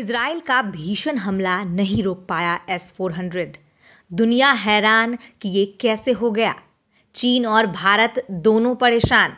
Israel का भीषण हमला नहीं रोक पाया एस हंड्रेड दुनिया हैरान कि ये कैसे हो गया चीन और भारत दोनों परेशान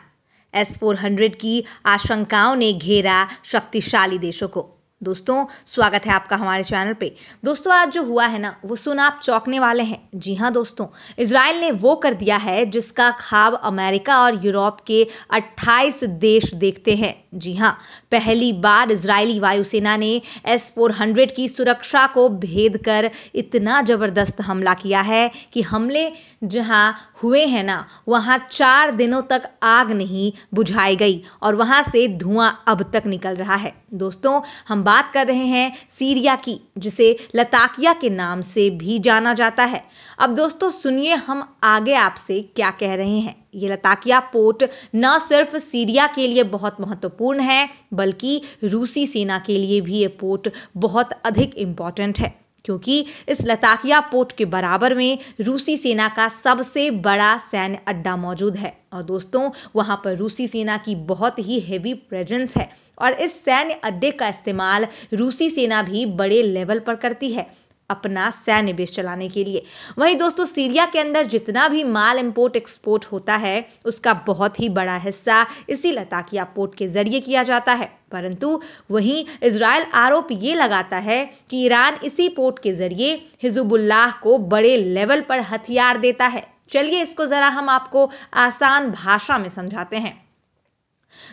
एस हंड्रेड की आशंकाओं ने घेरा शक्तिशाली देशों को दोस्तों स्वागत है आपका हमारे चैनल पे दोस्तों आज जो हुआ है ना वो सुन आप चौंकने वाले हैं जी हाँ दोस्तों इसराइल ने वो कर दिया है जिसका खाब अमेरिका और यूरोप के 28 देश देखते हैं जी हाँ पहली बार इसराइली वायुसेना ने एस फोर की सुरक्षा को भेद कर इतना ज़बरदस्त हमला किया है कि हमले जहाँ हुए हैं ना वहाँ चार दिनों तक आग नहीं बुझाई गई और वहाँ से धुआं अब तक निकल रहा है दोस्तों हम बात कर रहे हैं सीरिया की जिसे लताकिया के नाम से भी जाना जाता है अब दोस्तों सुनिए हम आगे आपसे क्या कह रहे हैं ये लताकिया पोर्ट न सिर्फ सीरिया के लिए बहुत महत्वपूर्ण है बल्कि रूसी सेना के लिए भी ये पोर्ट बहुत अधिक इम्पॉर्टेंट है क्योंकि इस लताकिया पोर्ट के बराबर में रूसी सेना का सबसे बड़ा सैन्य अड्डा मौजूद है और दोस्तों वहां पर रूसी सेना की बहुत ही हेवी प्रेजेंस है और इस सैन्य अड्डे का इस्तेमाल रूसी सेना भी बड़े लेवल पर करती है अपना सैन्य बेस चलाने के लिए वहीं दोस्तों सीरिया के अंदर जितना भी माल इंपोर्ट एक्सपोर्ट होता है उसका बहुत ही बड़ा हिस्सा इसी लताकिया पोर्ट के जरिए किया जाता है परंतु वहीं इसराइल आरोप ये लगाता है कि ईरान इसी पोर्ट के जरिए हिजुबुल्लाह को बड़े लेवल पर हथियार देता है चलिए इसको ज़रा हम आपको आसान भाषा में समझाते हैं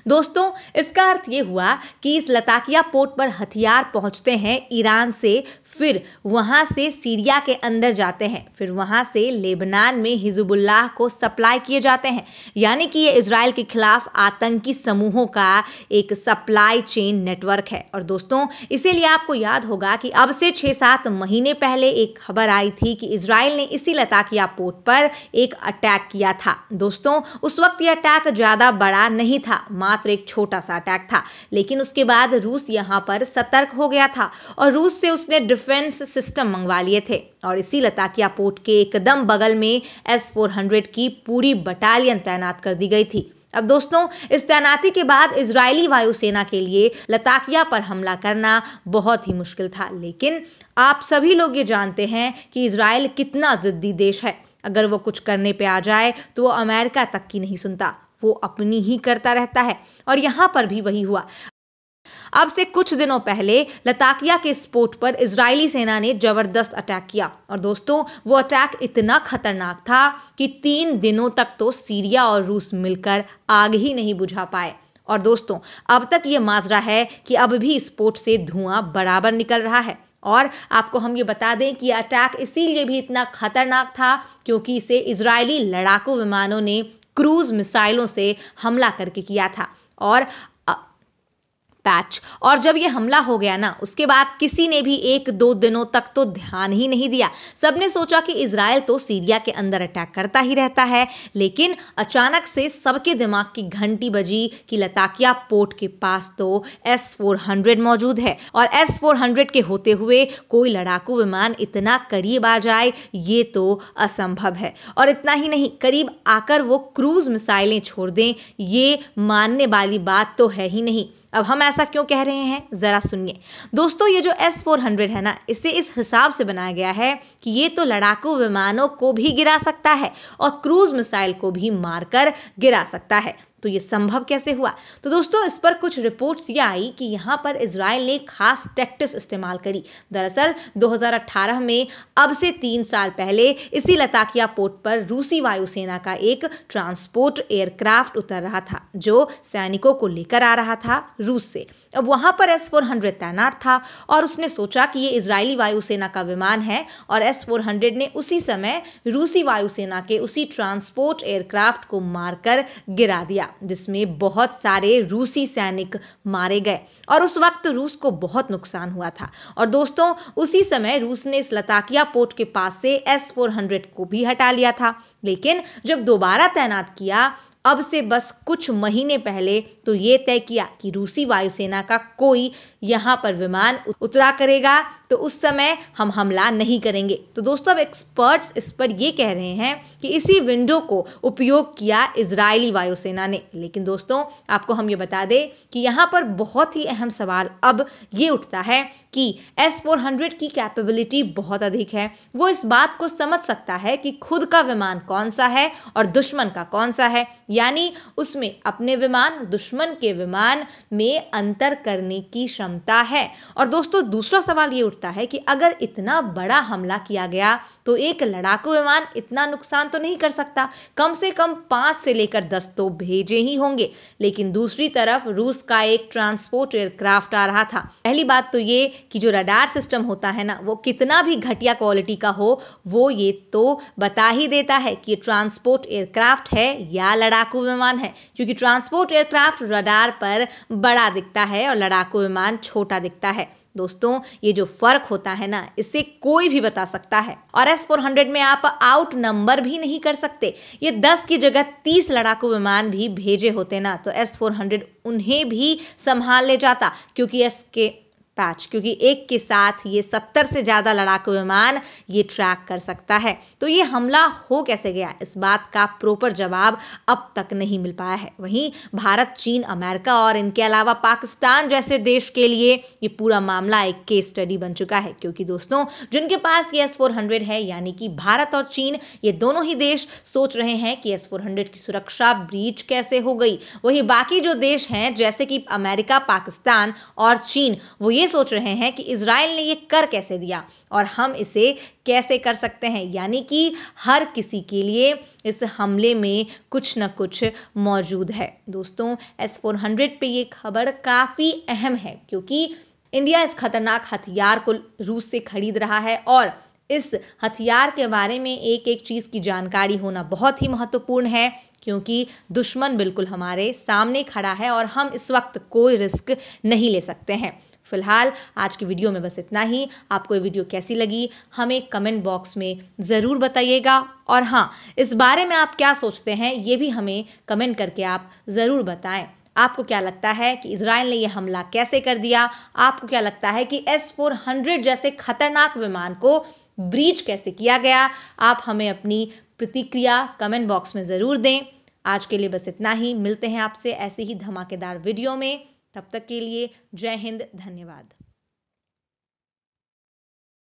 दोस्तों इसका अर्थ ये हुआ कि इस लताकिया पोर्ट पर हथियार पहुंचते हैं ईरान से फिर वहां से सीरिया के अंदर जाते हैं फिर वहां से लेबनान में हिजुबुल्लाह को सप्लाई किए जाते हैं यानी कि ये इसराइल के खिलाफ आतंकी समूहों का एक सप्लाई चेन नेटवर्क है और दोस्तों इसीलिए आपको याद होगा कि अब से छः सात महीने पहले एक खबर आई थी कि इसराइल ने इसी लताकिया पोर्ट पर एक अटैक किया था दोस्तों उस वक्त ये अटैक ज़्यादा बड़ा नहीं था था मात्र एक छोटा सा अटैक था लेकिन उसके बाद रूस यहाँ पर सतर्क हो गया था और रूस से उसने डिफेंस सिस्टम मंगवा लिए थे और इसी लताकिया पोर्ट के एकदम बगल में एस फोर की पूरी बटालियन तैनात कर दी गई थी अब दोस्तों इस तैनाती के बाद इजरायली वायुसेना के लिए लताकिया पर हमला करना बहुत ही मुश्किल था लेकिन आप सभी लोग ये जानते हैं कि इसराइल कितना ज़िद्दी देश है अगर वो कुछ करने पे आ जाए तो वो अमेरिका तक की नहीं सुनता वो अपनी ही करता रहता है और यहां पर भी वही हुआ अब से कुछ दिनों पहले लताकिया के स्पोर्ट पर इजरायली सेना ने जबरदस्त अटैक किया और दोस्तों वो अटैक इतना खतरनाक था कि तीन दिनों तक तो सीरिया और रूस मिलकर आग ही नहीं बुझा पाए और दोस्तों अब तक ये माजरा है कि अब भी स्पोर्ट से धुआं बराबर निकल रहा है और आपको हम ये बता दें कि अटैक इसीलिए भी इतना खतरनाक था क्योंकि इसे इजरायली लड़ाकू विमानों ने क्रूज मिसाइलों से हमला करके किया था और पैच और जब ये हमला हो गया ना उसके बाद किसी ने भी एक दो दिनों तक तो ध्यान ही नहीं दिया सबने सोचा कि इसराइल तो सीरिया के अंदर अटैक करता ही रहता है लेकिन अचानक से सबके दिमाग की घंटी बजी कि लताकिया पोर्ट के पास तो एस फोर हंड्रेड मौजूद है और एस फोर हंड्रेड के होते हुए कोई लड़ाकू विमान इतना करीब आ जाए ये तो असंभव है और इतना ही नहीं करीब आकर वो क्रूज मिसाइलें छोड़ दें ये मानने वाली बात तो है ही नहीं अब हम ऐसा क्यों कह रहे हैं ज़रा सुनिए दोस्तों ये जो एस फोर हंड्रेड है ना इसे इस हिसाब से बनाया गया है कि ये तो लड़ाकू विमानों को भी गिरा सकता है और क्रूज मिसाइल को भी मारकर गिरा सकता है तो ये संभव कैसे हुआ तो दोस्तों इस पर कुछ रिपोर्ट्स ये आई कि यहाँ पर इसराइल ने खास टैक्टिस इस्तेमाल करी दरअसल 2018 में अब से तीन साल पहले इसी लताकिया पोर्ट पर रूसी वायुसेना का एक ट्रांसपोर्ट एयरक्राफ्ट उतर रहा था जो सैनिकों को लेकर आ रहा था रूस से अब वहाँ पर एस फोर तैनात था और उसने सोचा कि ये इसराइली वायुसेना का विमान है और एस फोर ने उसी समय रूसी वायुसेना के उसी ट्रांसपोर्ट एयरक्राफ्ट को मारकर गिरा दिया जिसमें बहुत सारे रूसी सैनिक मारे गए और उस वक्त रूस को बहुत नुकसान हुआ था और दोस्तों उसी समय रूस ने इस लताकिया पोर्ट के पास से एस फोर हंड्रेड को भी हटा लिया था लेकिन जब दोबारा तैनात किया अब से बस कुछ महीने पहले तो ये तय किया कि रूसी वायुसेना का कोई यहाँ पर विमान उतरा करेगा तो उस समय हम हमला नहीं करेंगे तो दोस्तों अब एक्सपर्ट्स इस पर ये कह रहे हैं कि इसी विंडो को उपयोग किया इजरायली वायुसेना ने लेकिन दोस्तों आपको हम ये बता दें कि यहाँ पर बहुत ही अहम सवाल अब ये उठता है कि एस फोर हंड्रेड की कैपेबिलिटी बहुत अधिक है वो इस बात को समझ सकता है कि खुद का विमान कौन सा है और दुश्मन का कौन सा है यानी उसमें अपने विमान दुश्मन के विमान में अंतर करने की क्षमता है और दोस्तों दूसरा सवाल ये उठता है कि अगर इतना बड़ा हमला किया गया तो एक लड़ाकू विमान इतना नुकसान तो नहीं कर सकता कम से कम पाँच से लेकर दस तो भेजे ही होंगे लेकिन दूसरी तरफ रूस का एक ट्रांसपोर्ट एयरक्राफ्ट आ रहा था पहली बात तो ये कि जो रडार सिस्टम होता है ना वो कितना भी घटिया क्वालिटी का हो वो ये तो बता ही देता है कि ट्रांसपोर्ट एयरक्राफ्ट है या लड़ा लड़ाकू विमान है क्योंकि ट्रांसपोर्ट एयरक्राफ्ट रडार पर बड़ा दिखता है और लड़ाकू विमान छोटा दिखता है दोस्तों ये जो फर्क होता है ना इसे कोई भी बता सकता है और एस फोर हंड्रेड में आप आउट नंबर भी नहीं कर सकते ये दस की जगह तीस लड़ाकू विमान भी भेजे होते ना तो एस फोर हंड्रेड उन्हें भी संभाल ले जाता क्योंकि एस के पैच क्योंकि एक के साथ ये सत्तर से ज़्यादा लड़ाकू विमान ये ट्रैक कर सकता है तो ये हमला हो कैसे गया इस बात का प्रॉपर जवाब अब तक नहीं मिल पाया है वहीं भारत चीन अमेरिका और इनके अलावा पाकिस्तान जैसे देश के लिए ये पूरा मामला एक केस स्टडी बन चुका है क्योंकि दोस्तों जिनके पास ये एस फोर हंड्रेड है यानी कि भारत और चीन ये दोनों ही देश सोच रहे हैं कि एस फोर हंड्रेड की सुरक्षा ब्रीच कैसे हो गई वही बाकी जो देश हैं जैसे कि अमेरिका पाकिस्तान और चीन वो ये ये सोच रहे हैं कि इसराइल ने ये कर कैसे दिया और हम इसे कैसे कर सकते हैं यानी कि हर किसी के लिए इस हमले में कुछ ना कुछ मौजूद है दोस्तों एस फोर हंड्रेड पर ये खबर काफ़ी अहम है क्योंकि इंडिया इस खतरनाक हथियार को रूस से खरीद रहा है और इस हथियार के बारे में एक एक चीज़ की जानकारी होना बहुत ही महत्वपूर्ण है क्योंकि दुश्मन बिल्कुल हमारे सामने खड़ा है और हम इस वक्त कोई रिस्क नहीं ले सकते हैं फ़िलहाल आज की वीडियो में बस इतना ही आपको ये वीडियो कैसी लगी हमें कमेंट बॉक्स में ज़रूर बताइएगा और हाँ इस बारे में आप क्या सोचते हैं ये भी हमें कमेंट करके आप ज़रूर बताएं आपको क्या लगता है कि इसराइल ने यह हमला कैसे कर दिया आपको क्या लगता है कि एस फोर हंड्रेड जैसे खतरनाक विमान को ब्रीच कैसे किया गया आप हमें अपनी प्रतिक्रिया कमेंट बॉक्स में ज़रूर दें आज के लिए बस इतना ही मिलते हैं आपसे ऐसे ही धमाकेदार वीडियो में तब तक के लिए जय हिंद धन्यवाद